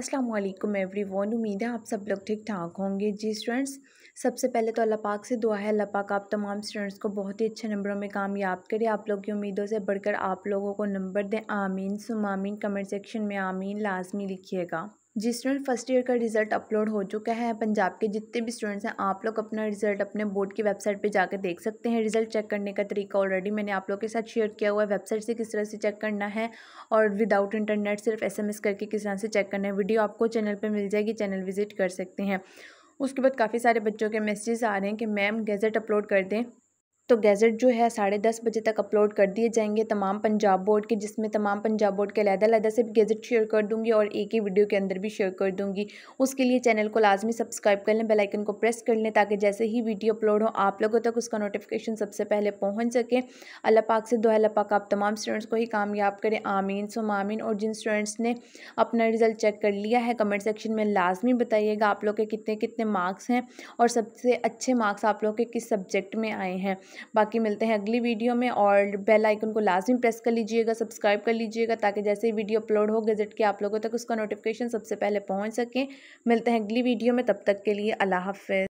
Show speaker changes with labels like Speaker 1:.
Speaker 1: Aslam every one उम्मीद है आप सब लोग ठीक ठाक होंगे जी स्टूडेंट्स सबसे पहले तो अल्लाह पाक से दुआ है अल्लाह पाक आप तमाम स्टूडेंट्स को बहुत ही अच्छे नंबरों में कामयाब करे आप लोग की उम्मीदों से बढ़कर आप लोगों को नंबर दें आमीन सुमामीन कमेंट सेक्शन में आमीन लाजमी लिखिएगा जिस स्टूडेंट फर्स्ट ईयर का रिज़ल्ट अपलोड हो चुका है पंजाब के जितने भी स्टूडेंट्स हैं आप लोग अपना रिज़ल्ट अपने बोर्ड की वेबसाइट पे जाकर देख सकते हैं रिज़ल्ट चेक करने का तरीका ऑलरेडी मैंने आप लोग के साथ शेयर किया हुआ है वेबसाइट से किस तरह से चेक करना है और विदाउट इंटरनेट सिर्फ एस करके किस तरह से चेक करना है वीडियो आपको चैनल पर मिल जाएगी चैनल विजिट कर सकते हैं उसके बाद काफ़ी सारे बच्चों के मैसेज आ रहे हैं कि मैम गेजेट अपलोड कर दें तो गैजेट जो है साढ़े दस बजे तक अपलोड कर दिए जाएंगे तमाम पंजाब बोर्ड के जिसमें तमाम पंजाब बोर्ड के अलहदा अलहदा से गैजेट शेयर कर दूंगी और एक ही वीडियो के अंदर भी शेयर कर दूंगी उसके लिए चैनल को लाजमी सब्सक्राइब कर लें बेलाइकन को प्रेस कर लें ताकि जैसे ही वीडियो अपलोड हो आप लोगों तक उसका नोटिफिकेशन सबसे पहले पहुँच सके अल्लाह पाक से दुआ अल्लाह पाक आप तमाम स्टूडेंट्स को ही कामयाब करें आमीन सो मामीन और जिन स्टूडेंट्स ने अपना रिज़ल्ट चेक कर लिया है कमेंट सेक्शन में लाजमी बताइएगा आप लोग के कितने कितने मार्क्स हैं और सबसे अच्छे मार्क्स आप लोग के किस सब्जेक्ट में आए हैं बाकी मिलते हैं अगली वीडियो में और बेल आइकन को लाजमी प्रेस कर लीजिएगा सब्सक्राइब कर लीजिएगा ताकि जैसे ही वीडियो अपलोड हो गजट के आप लोगों तक उसका नोटिफिकेशन सबसे पहले पहुँच सकें मिलते हैं अगली वीडियो में तब तक के लिए अल्लाह हाफ